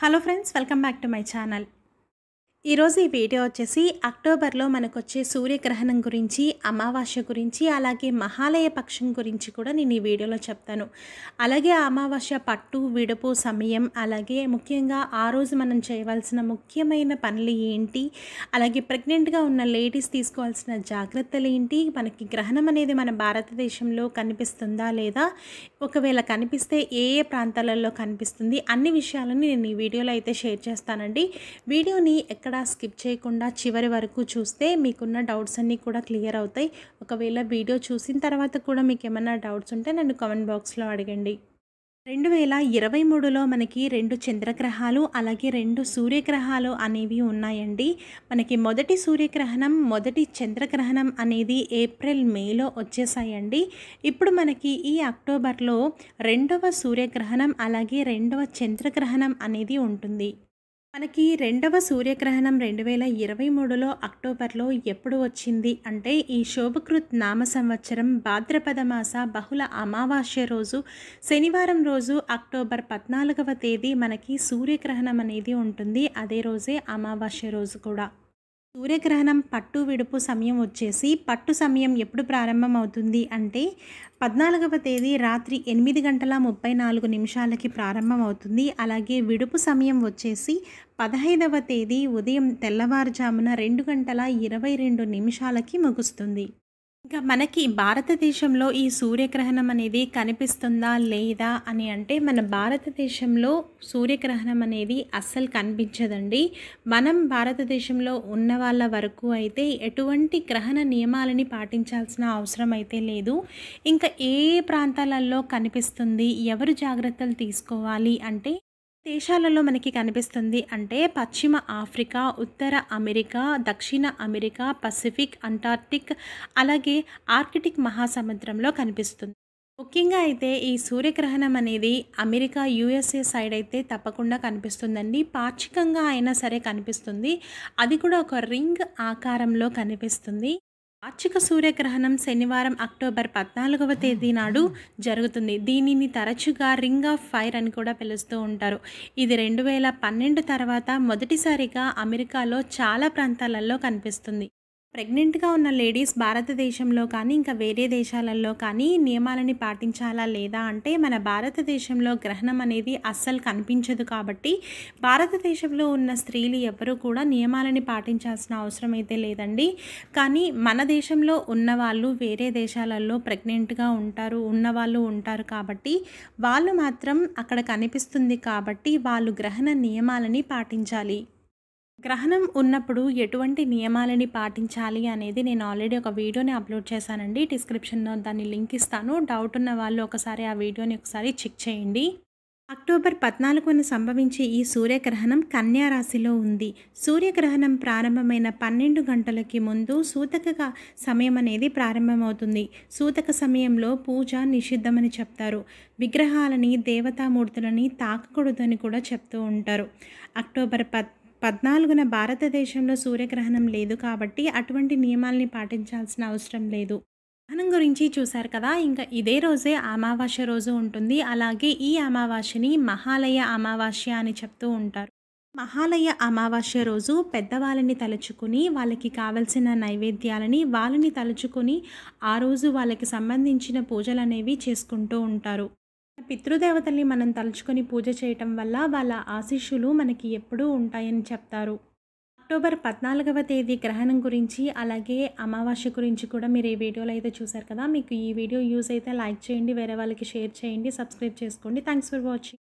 hello friends welcome back to my channel ఈరోజు ఈ video వచ్చేసి అక్టోబర్లో మనకు వచ్చే సూర్యగ్రహణం గురించి అమావాస్య గురించి అలాగే మహాలయ పక్షం గురించి కూడా నేను ఈ వీడియోలో చెప్తాను అలాగే అమావాస్య పట్టు విడుపు సమయం అలాగే ముఖ్యంగా ఆ రోజు మనం చేయవలసిన ముఖ్యమైన పనులు ఏంటి అలాగే ప్రెగ్నెంట్గా ఉన్న లేడీస్ తీసుకోవాల్సిన జాగ్రత్తలు ఏంటి మనకి గ్రహణం అనేది మన భారతదేశంలో కనిపిస్తుందా లేదా ఒకవేళ కనిపిస్తే ఏ ఏ ప్రాంతాలలో కనిపిస్తుంది అన్ని విషయాలను నేను ఈ వీడియోలో అయితే షేర్ చేస్తానండి వీడియోని ఎక్కడ కూడా స్కిప్ చేయకుండా చివరి వరకు చూస్తే మీకున్న డౌట్స్ అన్నీ కూడా క్లియర్ అవుతాయి ఒకవేళ వీడియో చూసిన తర్వాత కూడా మీకు ఏమైనా డౌట్స్ ఉంటే నన్ను కామెంట్ బాక్స్లో అడగండి రెండు వేల ఇరవై మూడులో మనకి రెండు చంద్రగ్రహాలు అలాగే రెండు సూర్యగ్రహాలు అనేవి ఉన్నాయండి మనకి మొదటి సూర్యగ్రహణం మొదటి చంద్రగ్రహణం అనేది ఏప్రిల్ మేలో వచ్చేసాయండి ఇప్పుడు మనకి ఈ అక్టోబర్లో రెండవ సూర్యగ్రహణం అలాగే రెండవ చంద్రగ్రహణం అనేది ఉంటుంది మనకి రెండవ సూర్యగ్రహణం రెండు వేల ఇరవై మూడులో అక్టోబర్లో ఎప్పుడు వచ్చింది అంటే ఈ శోభకృత్ నామ సంవత్సరం భాద్రపద మాస బహుళ అమావాస్య రోజు శనివారం రోజు అక్టోబర్ పద్నాలుగవ తేదీ మనకి సూర్యగ్రహణం అనేది ఉంటుంది అదే రోజే అమావాస్య రోజు కూడా సూర్యగ్రహణం పట్టు విడుపు సమయం వచ్చేసి పట్టు సమయం ఎప్పుడు ప్రారంభం అవుతుంది అంటే పద్నాలుగవ తేదీ రాత్రి ఎనిమిది గంటల ముప్పై నాలుగు నిమిషాలకి ప్రారంభం అవుతుంది అలాగే విడుపు సమయం వచ్చేసి పదహైదవ తేదీ ఉదయం తెల్లవారుజామున రెండు గంటల ఇరవై రెండు నిమిషాలకి ముగుస్తుంది ఇంకా మనకి భారతదేశంలో ఈ సూర్యగ్రహణం అనేది కనిపిస్తుందా లేదా అని అంటే మన భారతదేశంలో సూర్యగ్రహణం అనేది అస్సలు కనిపించదండి మనం భారతదేశంలో ఉన్న వాళ్ళ వరకు అయితే ఎటువంటి గ్రహణ నియమాలని పాటించాల్సిన అవసరం అయితే లేదు ఇంకా ఏ ప్రాంతాలలో కనిపిస్తుంది ఎవరు జాగ్రత్తలు తీసుకోవాలి అంటే దేశాలలో మనకి కనిపిస్తుంది అంటే పశ్చిమ ఆఫ్రికా ఉత్తర అమెరికా దక్షిణ అమెరికా పసిఫిక్ అంటార్క్టిక్ అలాగే ఆర్కిటిక్ మహాసముద్రంలో కనిపిస్తుంది ముఖ్యంగా అయితే ఈ సూర్యగ్రహణం అనేది అమెరికా యూఎస్ఏ సైడ్ అయితే తప్పకుండా కనిపిస్తుందండి పాక్షికంగా అయినా సరే కనిపిస్తుంది అది కూడా ఒక రింగ్ ఆకారంలో కనిపిస్తుంది వార్షిక సూర్యగ్రహణం శనివారం అక్టోబర్ పద్నాలుగవ తేదీ నాడు జరుగుతుంది దీనిని తరచుగా రింగ్ ఆఫ్ ఫైర్ అని కూడా పిలుస్తూ ఉంటారు ఇది రెండు వేల పన్నెండు తర్వాత మొదటిసారిగా అమెరికాలో చాలా ప్రాంతాలలో కనిపిస్తుంది ప్రెగ్నెంట్గా ఉన్న లేడీస్ భారతదేశంలో కానీ ఇంకా వేరే దేశాలలో కానీ నియమాలని పాటించాలా లేదా అంటే మన భారతదేశంలో గ్రహణం అనేది అస్సలు కనిపించదు కాబట్టి భారతదేశంలో ఉన్న స్త్రీలు ఎవరూ కూడా నియమాలని పాటించాల్సిన అవసరం అయితే లేదండి కానీ మన దేశంలో ఉన్నవాళ్ళు వేరే దేశాలలో ప్రెగ్నెంట్గా ఉంటారు ఉన్నవాళ్ళు ఉంటారు కాబట్టి వాళ్ళు మాత్రం అక్కడ కనిపిస్తుంది కాబట్టి వాళ్ళు గ్రహణ నియమాలని పాటించాలి గ్రహణం ఉన్నప్పుడు ఎటువంటి నియమాలని పాటించాలి అనేది నేను ఆల్రెడీ ఒక వీడియోని అప్లోడ్ చేశానండి డిస్క్రిప్షన్లో దాన్ని లింక్ ఇస్తాను డౌట్ ఉన్న వాళ్ళు ఒకసారి ఆ వీడియోని ఒకసారి చెక్ చేయండి అక్టోబర్ పద్నాలుగున సంభవించే ఈ సూర్యగ్రహణం కన్యారాశిలో ఉంది సూర్యగ్రహణం ప్రారంభమైన పన్నెండు గంటలకి ముందు సూతక సమయం అనేది ప్రారంభమవుతుంది సూతక సమయంలో పూజ నిషిద్ధమని చెప్తారు విగ్రహాలని దేవతామూర్తులని తాకకూడదని కూడా చెప్తూ ఉంటారు అక్టోబర్ పద్ పద్నాలుగున భారతదేశంలో సూర్యగ్రహణం లేదు కాబట్టి అటువంటి నియమాల్ని పాటించాల్సిన అవసరం లేదు గ్రహణం గురించి చూశారు కదా ఇంకా ఇదే రోజే అమావాస్య రోజు ఉంటుంది అలాగే ఈ అమావాస్యని మహాలయ అమావాస్య అని చెప్తూ ఉంటారు మహాలయ అమావాస్య రోజు పెద్దవాళ్ళని తలుచుకుని వాళ్ళకి కావలసిన నైవేద్యాలని వాళ్ళని తలుచుకొని ఆ రోజు వాళ్ళకి సంబంధించిన పూజలు అనేవి చేసుకుంటూ ఉంటారు పితృదేవతల్ని మనం తలుచుకొని పూజ చేయటం వల్ల వాళ్ళ ఆశీస్సులు మనకి ఎప్పుడూ ఉంటాయని చెప్తారు అక్టోబర్ పద్నాలుగవ తేదీ గ్రహణం గురించి అలాగే అమావాస్య గురించి కూడా మీరు ఈ వీడియోలో అయితే చూసారు కదా మీకు ఈ వీడియో యూజ్ అయితే లైక్ చేయండి వేరే వాళ్ళకి షేర్ చేయండి సబ్స్క్రైబ్ చేసుకోండి థ్యాంక్స్ ఫర్ వాచింగ్